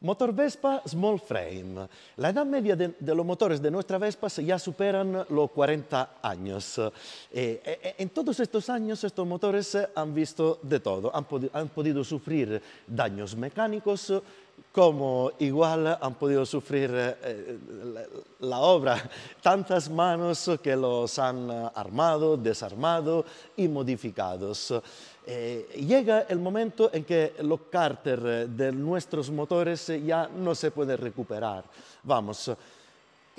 Motor Vespa Small Frame. La edad media de, los motores de nuestra Vespa ya superan los 40 años. Eh, eh, eh, en todos estos años estos motores han visto de todo. han podido sufrir daños mecánicos, como igual han podido sufrir eh, la, obra. Tantas manos que los han armado, desarmado y modificados. Eh, llega el momento en que los cárter de nuestros motores ya no se pueden recuperar. Vamos,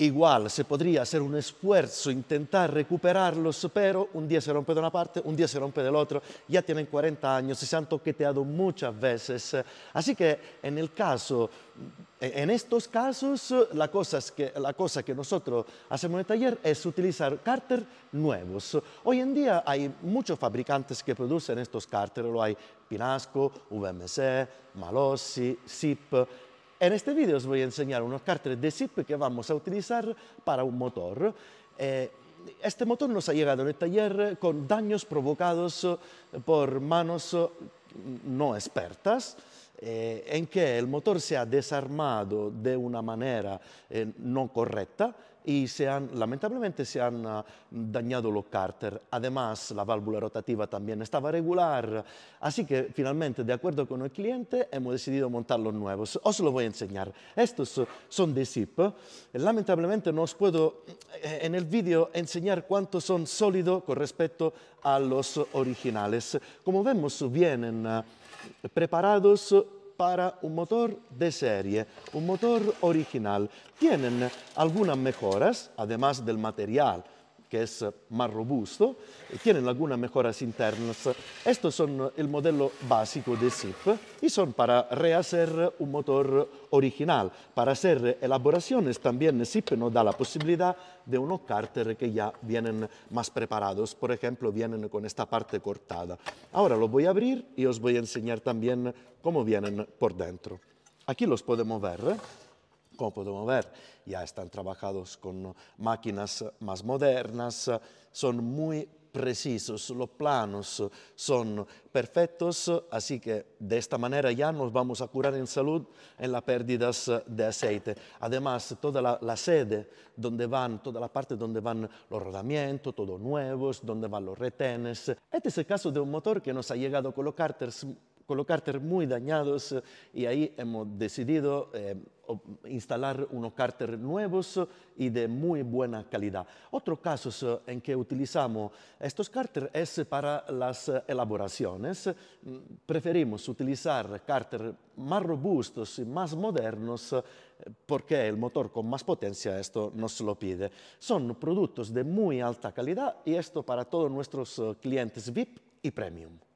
Igual se podría hacer un esfuerzo, intentar recuperarlos, pero un día se rompe de una parte, un día se rompe del otro, ya tienen 40 años, se han toqueteado muchas veces. Así que en el caso, en estos casos, la cosa, que, nosotros hacemos en el taller es utilizar cárter nuevos. Hoy en día hay muchos fabricantes que producen estos cárteres, lo hay Pinasco, VMC, Malossi, SIP, en este vídeo os voy a enseñar unos cárteres de Zip que vamos a utilizar para un motor. Eh, este motor nos ha llegado en el taller con daños provocados eh, por manos eh, no expertas eh, en que el motor se ha desarmado de una manera eh, no correcta y se han, lamentablemente se han ah, dañado los cárter. Además, la válvula rotativa también estaba regular. Así que finalmente, de acuerdo con el cliente, hemos decidido montar los nuevos. Os lo voy a enseñar. Estos son de SIP. Lamentablemente no os puedo eh, en el vídeo enseñar cuánto son sólidos con respecto a los originales. Como vemos, vienen... Ah, preparados para un motor de serie, un motor original. Tienen algunas mejoras, además del material, que es eh, más robusto, y tienen algunas mejoras internas. Estos son el modelo básico de SIP y son para rehacer un motor original. Para hacer elaboraciones también SIP nos da la posibilidad de unos cárteres que ya vienen más preparados. Por ejemplo, vienen con esta parte cortada. Ahora lo voy a abrir y os voy a enseñar también cómo vienen por dentro. Aquí los podemos ver. Como podemos ver, ya están trabajados con máquinas más modernas, son muy precisos, los planos son perfectos, así que de esta manera ya nos vamos a curar en salud en las pérdidas de aceite. Además, toda la, sede donde van, toda la parte donde van los rodamientos, todos nuevos, donde van los retenes. Este es el caso de un motor que nos ha llegado con los cárteres cárteres muy dañados y ahí hemos decidido eh, instalar unos cárteres nuevos y de muy buena calidad. Otro caso eh, en que utilizamos estos cárteres es para las elaboraciones. Preferimos utilizar cárteres más robustos y más modernos eh, porque el motor con más potencia esto nos lo pide. Son productos de muy alta calidad y esto para todos nuestros clientes VIP y premium.